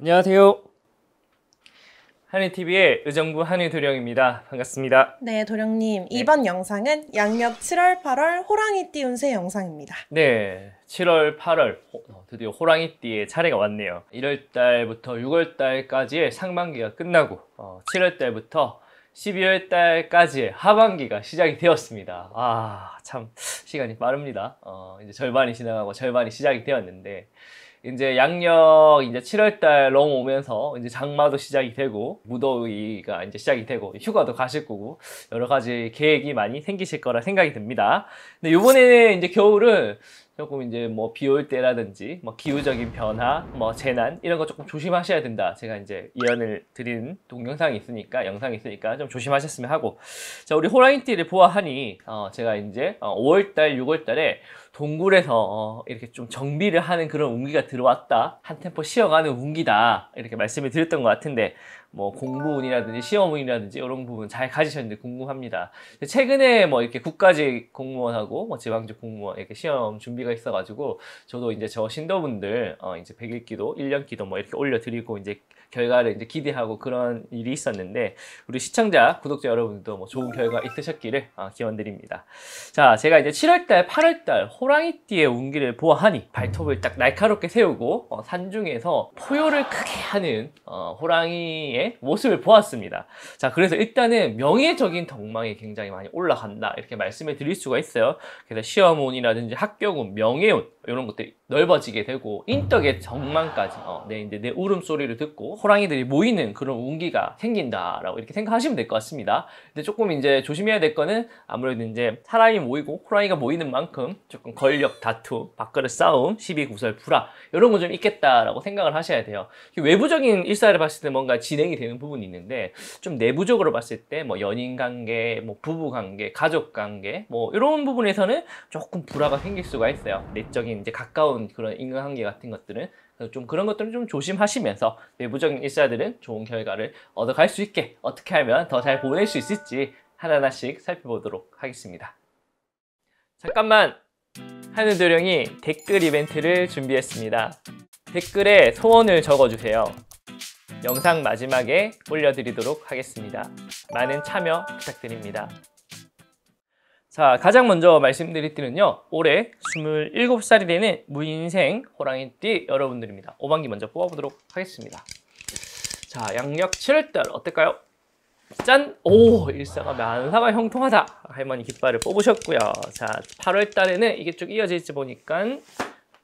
안녕하세요. 한일TV의 의정부 한일도령입니다. 반갑습니다. 네, 도령님. 네. 이번 영상은 양력 7월, 8월 호랑이띠 운세 영상입니다. 네, 7월, 8월 호, 어, 드디어 호랑이띠의 차례가 왔네요. 1월달부터 6월달까지의 상반기가 끝나고 어, 7월달부터 12월달까지의 하반기가 시작이 되었습니다. 아, 참 시간이 빠릅니다. 어, 이제 절반이 지나가고 절반이 시작이 되었는데 이제 양력 이제 7월달 넘어오면서 이제 장마도 시작이 되고 무더위가 이제 시작이 되고 휴가도 가실 거고 여러 가지 계획이 많이 생기실 거라 생각이 듭니다. 근데 이번에는 이제 겨울은 조금 이제 뭐비올 때라든지 뭐 기후적인 변화, 뭐 재난 이런 거 조금 조심하셔야 된다. 제가 이제 예언을 드린 동영상이 있으니까 영상이 있으니까 좀 조심하셨으면 하고 자 우리 호랑이띠를 보아하니 어, 제가 이제 5월달, 어, 6월달에 동굴에서 어, 이렇게 좀 정비를 하는 그런 운기가 들어왔다 한 템포 쉬어가는 운기다 이렇게 말씀을 드렸던 것 같은데 뭐공무원이라든지 시험운이라든지 이런 부분 잘 가지셨는데 궁금합니다. 최근에 뭐 이렇게 국가직 공무원하고 뭐 지방직 공무원 이렇게 시험 준비가 있어가지고 저도 이제 저 신도분들 어 이제 백일기도 1년기도 뭐 이렇게 올려드리고 이제 결과를 이제 기대하고 그런 일이 있었는데 우리 시청자 구독자 여러분도 들뭐 좋은 결과 있으셨기를 어 기원드립니다. 자 제가 이제 7월달 8월달 호랑이띠의 운기를 보아하니 발톱을 딱 날카롭게 세우고 어 산중에서 포효를 크게 하는 어 호랑이의 덕의 예, 모습을 보았습니다. 자, 그래서 일단은 명예적인 덕망이 굉장히 많이 올라간다. 이렇게 말씀을 드릴 수가 있어요. 그래서 시험운이라든지 합격운, 명예운, 이런 것들이 넓어지게 되고, 인덕의 덕망까지, 어, 내, 이제 내 울음소리를 듣고, 호랑이들이 모이는 그런 운기가 생긴다라고 이렇게 생각하시면 될 것 같습니다. 근데 조금 이제 조심해야 될 거는 아무래도 이제 사람이 모이고, 호랑이가 모이는 만큼 조금 권력 다툼, 밥그릇 싸움, 시비 구설, 불화, 이런 거 좀 있겠다라고 생각을 하셔야 돼요. 외부적인 일사를 봤을 때 뭔가 진행 진행이 되는 부분이 있는데 좀 내부적으로 봤을 때 뭐 연인 관계, 뭐 부부 관계, 가족 관계 뭐 이런 부분에서는 조금 불화가 생길 수가 있어요. 내적인 이제 가까운 그런 인간관계 같은 것들은 좀 그런 것들은 좀 조심하시면서 내부적인 일사들은 좋은 결과를 얻어갈 수 있게 어떻게 하면 더 잘 보낼 수 있을지 하나하나씩 살펴보도록 하겠습니다. 잠깐만! 하늘도령이 댓글 이벤트를 준비했습니다. 댓글에 소원을 적어주세요. 영상 마지막에 올려드리도록 하겠습니다. 많은 참여 부탁드립니다. 자, 가장 먼저 말씀드릴 때는요 올해 27살이 되는 무인생 호랑이띠 여러분들입니다. 5반기 먼저 뽑아보도록 하겠습니다. 자, 양력 7월달 어떨까요? 짠! 오! 일사가 만사가 형통하다! 할머니 깃발을 뽑으셨고요. 자, 8월달에는 이게 쭉 이어질지 보니까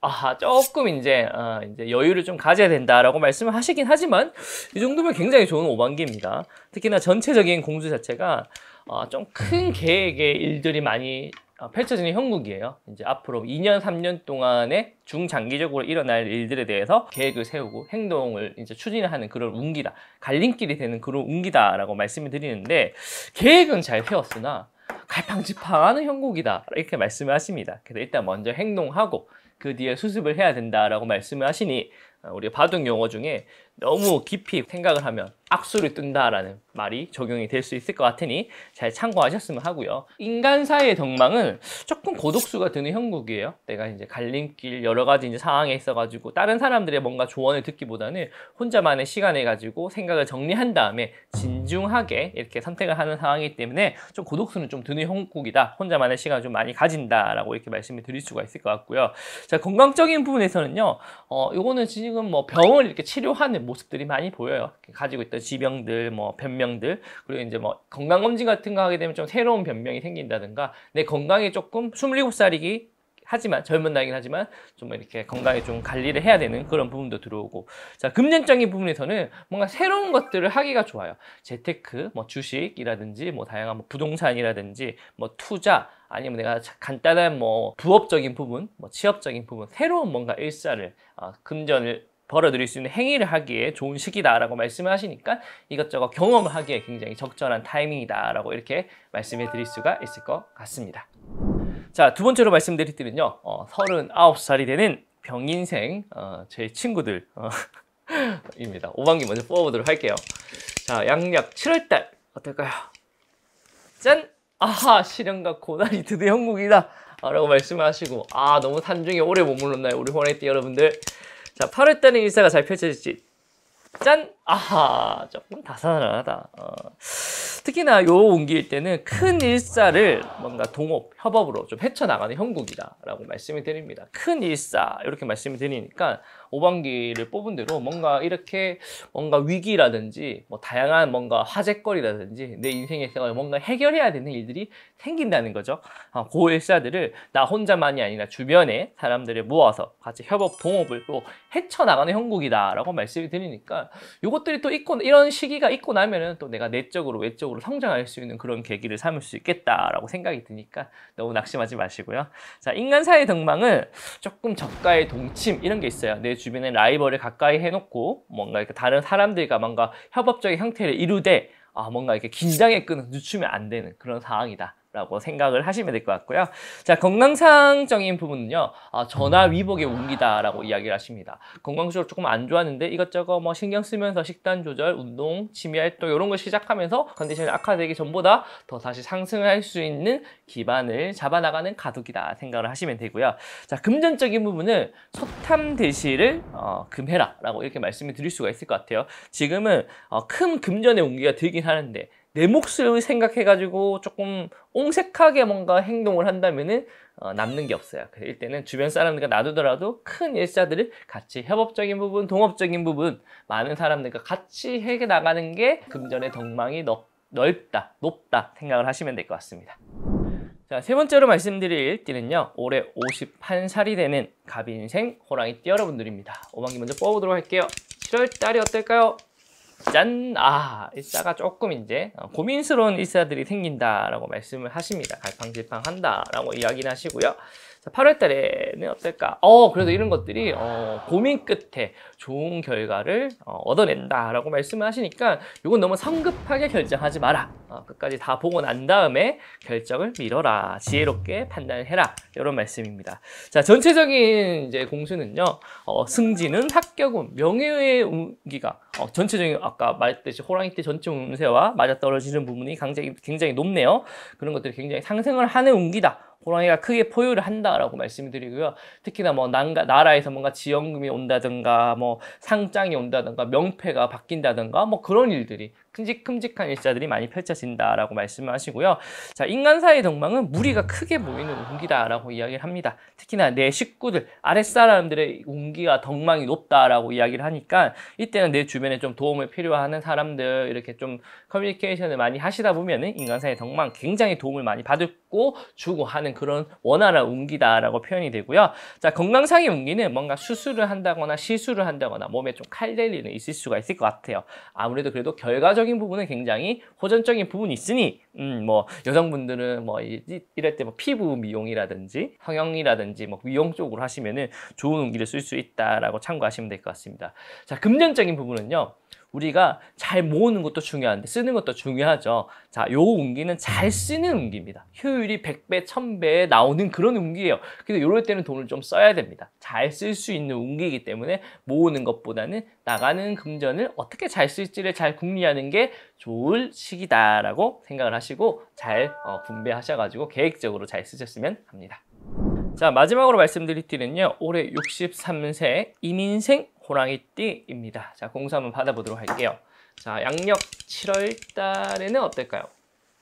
아, 조금 이제, 아, 이제 여유를 좀 가져야 된다라고 말씀을 하시긴 하지만 이 정도면 굉장히 좋은 오반기입니다. 특히나 전체적인 공주 자체가 아, 어, 좀 큰 계획의 일들이 많이 어, 펼쳐지는 형국이에요. 이제 앞으로 2년, 3년 동안에 중장기적으로 일어날 일들에 대해서 계획을 세우고 행동을 이제 추진하는 그런 운기다. 갈림길이 되는 그런 운기다라고 말씀을 드리는데 계획은 잘 세웠으나 갈팡지팡하는 형국이다 이렇게 말씀을 하십니다. 그래서 일단 먼저 행동하고 그 뒤에 수습을 해야 된다라고 말씀을 하시니 아, 우리가 바둑 용어 중에 너무 깊이 생각을 하면 악수를 뜬다라는 말이 적용이 될 수 있을 것 같으니 잘 참고하셨으면 하고요. 인간사의 이 덕망은 조금 고독수가 드는 형국이에요. 내가 이제 갈림길 여러 가지 이제 상황에 있어가지고 다른 사람들의 뭔가 조언을 듣기보다는 혼자만의 시간을 가지고 생각을 정리한 다음에 진중하게 이렇게 선택을 하는 상황이기 때문에 좀 고독수는 좀 드는 형국이다. 혼자만의 시간을 좀 많이 가진다라고 이렇게 말씀을 드릴 수가 있을 것 같고요. 자 건강적인 부분에서는요. 어, 이거는 지금 혹은 뭐 병을 이렇게 치료하는 모습들이 많이 보여요. 가지고 있던 지병들뭐 변명들, 그리고 이제 뭐 건강검진 같은 거 하게 되면 좀 새로운 변명이 생긴다든가 내건강에 조금 27살이기 하지만 젊은 나이긴 하지만 좀 이렇게 건강에 좀 관리를 해야 되는 그런 부분도 들어오고 자 금전적인 부분에서는 뭔가 새로운 것들을 하기가 좋아요 재테크 뭐 주식이라든지 뭐 다양한 뭐 부동산이라든지 뭐 투자 아니면 내가 간단한 뭐 부업적인 부분 뭐 취업적인 부분 새로운 뭔가 일사를 아, 금전을 벌어들일 수 있는 행위를 하기에 좋은 시기다라고 말씀하시니까 이것저것 경험하기에 굉장히 적절한 타이밍이다라고 이렇게 말씀해 드릴 수가 있을 것 같습니다. 자, 두 번째로 말씀드릴 때는요, 어, 39살이 되는 병인생 어, 제 친구들 어, 입니다. 5반기 먼저 뽑아보도록 할게요. 자, 양력 7월달 어떨까요? 짠! 아하, 시련과 고난이 드디어 형국이다! 라고 말씀하시고 아, 너무 산중에 오래 머물렀나요? 우리 호네띠 여러분들 자, 8월달는 일사가 잘 펼쳐질지. 짠! 아하 조금 다사다하다 어. 특히나 요 운기일 때는 큰 일사를 뭔가 동업 협업으로 좀 헤쳐나가는 형국이다라고 말씀을 드립니다 큰 일사 이렇게 말씀을 드리니까 오방기를 뽑은 대로 뭔가 이렇게 뭔가 위기라든지 뭐 다양한 뭔가 화제거리라든지 내 인생에서 뭔가 해결해야 되는 일들이 생긴다는 거죠 아, 고 일사들을 나 혼자만이 아니라 주변에 사람들을 모아서 같이 협업 동업을 또 헤쳐나가는 형국이다라고 말씀을 드리니까 요거 요것들이 또 있고 이런 시기가 있고 나면은 또 내가 내적으로 외적으로 성장할 수 있는 그런 계기를 삼을 수 있겠다라고 생각이 드니까 너무 낙심하지 마시고요. 자, 인간사의 등망은 조금 저가의 동침 이런 게 있어요. 내 주변에 라이벌을 가까이 해놓고 뭔가 이렇게 다른 사람들과 뭔가 협업적인 형태를 이루되 아, 뭔가 이렇게 긴장의 끈을 늦추면 안 되는 그런 상황이다. 라고 생각을 하시면 될 것 같고요. 자, 건강상적인 부분은요. 아, 전화 위복의 운기다라고 이야기를 하십니다. 건강적으로 조금 안 좋았는데 이것저것 뭐 신경 쓰면서 식단 조절, 운동, 취미 활동 이런 걸 시작하면서 컨디션이 악화되기 전보다 더 다시 상승할 수 있는 기반을 잡아나가는 가족이다 생각을 하시면 되고요. 자, 금전적인 부분은 소탐 대시를 어, 금해라라고 이렇게 말씀을 드릴 수가 있을 것 같아요. 지금은 어, 큰 금전의 운기가 들긴 하는데 내 몫을 생각해가지고 조금 옹색하게 뭔가 행동을 한다면은 어, 남는 게 없어요. 그래서 일단은 주변 사람들과 놔두더라도 큰 일자들을 같이 협업적인 부분, 동업적인 부분 많은 사람들과 같이 해 나가는 게 금전의 덕망이 넓, 넓다, 높다 생각을 하시면 될 것 같습니다. 자, 세 번째로 말씀드릴 띠는요. 올해 51살이 되는 갑인생 호랑이 띠 여러분들입니다. 오만기 먼저 뽑아보도록 할게요. 7월달이 어떨까요? 짠! 아, 일사가 조금 이제 어, 고민스러운 일사들이 생긴다라고 말씀을 하십니다. 갈팡질팡 한다라고 이야기를 하시고요. 8월 달에는 어떨까? 어, 그래도 이런 것들이 어, 고민 끝에 좋은 결과를 어, 얻어낸다라고 말씀을 하시니까 이건 너무 성급하게 결정하지 마라. 어, 끝까지 다 보고 난 다음에 결정을 미뤄라. 지혜롭게 판단해라. 이런 말씀입니다. 자, 전체적인 이제 공수는요. 어, 승진은 합격은 명예의 운기가 어, 전체적인 아까 말했듯이 호랑이 때 전체 운세와 맞아떨어지는 부분이 굉장히, 굉장히 높네요. 그런 것들이 굉장히 상승을 하는 운기다. 호랑이가 크게 포효를 한다라고 말씀드리고요. 특히나 뭐 난가, 나라에서 뭔가 지원금이 온다든가 뭐 상장이 온다든가 명패가 바뀐다든가 뭐 그런 일들이 큼직큼직한 일자들이 많이 펼쳐진다라고 말씀하시고요. 자, 인간 사이의 동망은 무리가 음. 크게 모이는 운기다라고 이야기를 합니다. 특히나 내 식구들, 아랫사람들의 운기가 덕망이 높다라고 이야기를 하니까 이때는 내 주변에 좀 도움을 필요하는 사람들 이렇게 좀 커뮤니케이션을 많이 하시다 보면은 인간 사이의 덕망 굉장히 도움을 많이 받고 주고 하는 그런 원활한 운기다라고 표현이 되고요. 자, 건강상의 운기는 뭔가 수술을 한다거나 시술을 한다거나 몸에 좀 칼날리는 있을 수가 있을 것 같아요. 아무래도 그래도 결과적 정적인 부분은 굉장히 호전적인 부분이 있으니 음뭐 여성분들은 뭐 이, 이럴 때뭐 피부 미용이라든지 성형이라든지 뭐 미용 쪽으로 하시면은 좋은 운기를 쓸 수 있다라고 참고하시면 될 것 같습니다. 자, 금전적인 부분은요. 우리가 잘 모으는 것도 중요한데 쓰는 것도 중요하죠. 자, 요 운기는 잘 쓰는 운기입니다. 효율이 100배, 1000배 나오는 그런 운기예요. 근데 요럴 때는 돈을 좀 써야 됩니다. 잘 쓸 수 있는 운기이기 때문에 모으는 것보다는 나가는 금전을 어떻게 잘 쓸지를 잘 궁리하는 게 좋을 시기다라고 생각을 하시고 잘 어, 분배하셔가지고 계획적으로 잘 쓰셨으면 합니다. 자, 마지막으로 말씀드릴 띠는요. 올해 63세 이민생 호랑이띠입니다. 자, 공수 한번 받아보도록 할게요. 자, 양력 7월 달에는 어떨까요?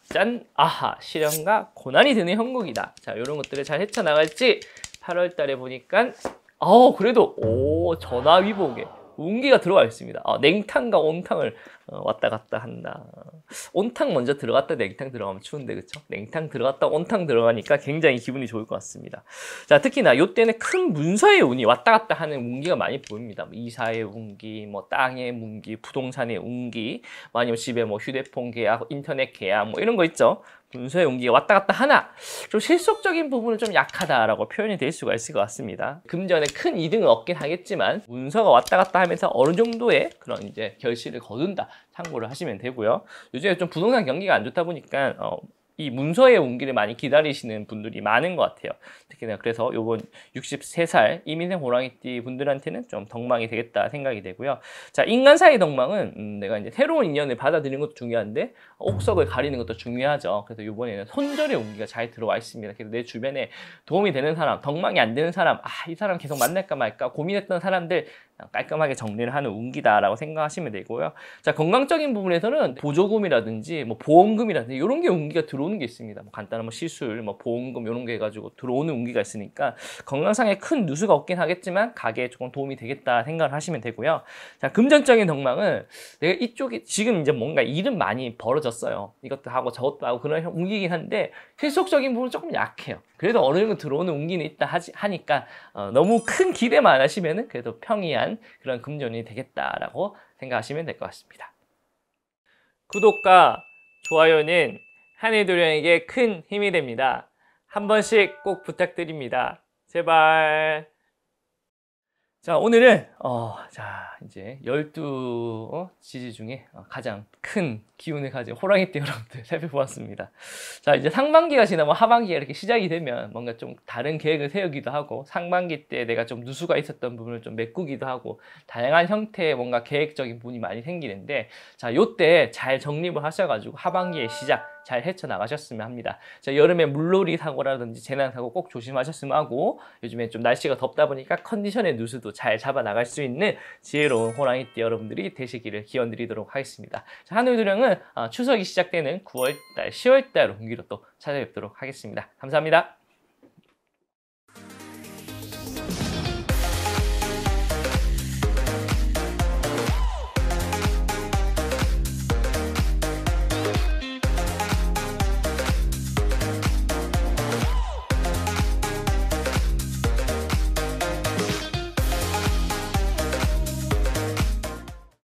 짠! 아하! 시련과 고난이 드는 형국이다. 자, 이런 것들을 잘 헤쳐나갈지 8월 달에 보니까 어 그래도 오 전화위복에 운기가 들어와 있습니다. 어, 냉탕과 온탕을 어, 왔다 갔다 한다. 온탕 먼저 들어갔다 냉탕 들어가면 추운데 그쵸? 냉탕 들어갔다 온탕 들어가니까 굉장히 기분이 좋을 것 같습니다. 자 특히나 이때는 큰 문서의 운이 왔다 갔다 하는 운기가 많이 보입니다. 뭐 이사의 운기, 뭐 땅의 운기, 부동산의 운기, 아니면 집에 뭐 휴대폰 계약, 인터넷 계약 뭐 이런 거 있죠. 문서의 운기가 왔다 갔다 하나 좀 실속적인 부분은 좀 약하다라고 표현이 될 수가 있을 것 같습니다. 금전에 큰 이득은 없긴 하겠지만 문서가 왔다 갔다 하면서 어느 정도의 그런 이제 결실을 거둔다 참고를 하시면 되고요. 요즘에 좀 부동산 경기가 안 좋다 보니까 어, 이 문서의 온기를 많이 기다리시는 분들이 많은 것 같아요. 특히나 그래서 요번 63살 이민생 호랑이띠 분들한테는 좀 덕망이 되겠다 생각이 되고요. 자, 인간 사이 의 덕망은 음, 내가 이제 새로운 인연을 받아들이는 것도 중요한데 옥석을 가리는 것도 중요하죠. 그래서 요번에는 손절의 온기가 잘 들어와 있습니다. 그래서 내 주변에 도움이 되는 사람, 덕망이 안 되는 사람, 아, 이 사람 계속 만날까 말까 고민했던 사람들 어, 깔끔하게 정리를 하는 운기다라고 생각하시면 되고요. 자 건강적인 부분에서는 보조금이라든지 뭐 보험금이라든지 이런 게 운기가 들어오는 게 있습니다. 뭐 간단한 뭐 시술, 뭐 보험금 이런 게 해가지고 들어오는 운기가 있으니까 건강상에 큰 누수가 없긴 하겠지만 가게에 조금 도움이 되겠다 생각을 하시면 되고요. 자 금전적인 덕망은 내가 이쪽에 지금 이제 뭔가 일은 많이 벌어졌어요. 이것도 하고 저것도 하고 그런 운기긴 한데 실속적인 부분은 조금 약해요. 그래도 어느 정도 들어오는 운기는 있다 하니까 어, 너무 큰 기대만 하시면은 그래도 평이한 있는 그런 금전이 되겠다라고 생각하시면 될 것 같습니다. 구독과 좋아요는 한일도령에게 큰 힘이 됩니다. 한 번씩 꼭 부탁드립니다. 제발. 자, 오늘은, 어, 자, 이제 12 어, 지지 중에 가장 큰 기운을 가진 호랑이띠 여러분들 살펴보았습니다. 자 이제 상반기가 지나면 하반기가 이렇게 시작이 되면 뭔가 좀 다른 계획을 세우기도 하고 상반기 때 내가 좀 누수가 있었던 부분을 좀 메꾸기도 하고 다양한 형태의 뭔가 계획적인 부분이 많이 생기는데 자 요때 잘 정립을 하셔가지고 하반기의 시작 잘 헤쳐나가셨으면 합니다. 자, 여름에 물놀이 사고라든지 재난사고 꼭 조심하셨으면 하고 요즘에 좀 날씨가 덥다 보니까 컨디션의 누수도 잘 잡아나갈 수 있는 지혜로운 호랑이띠 여러분들이 되시기를 기원드리도록 하겠습니다. 자, 한울도령은 아, 추석이 시작되는 9월달, 10월달 후기로 또 찾아뵙도록 하겠습니다. 감사합니다.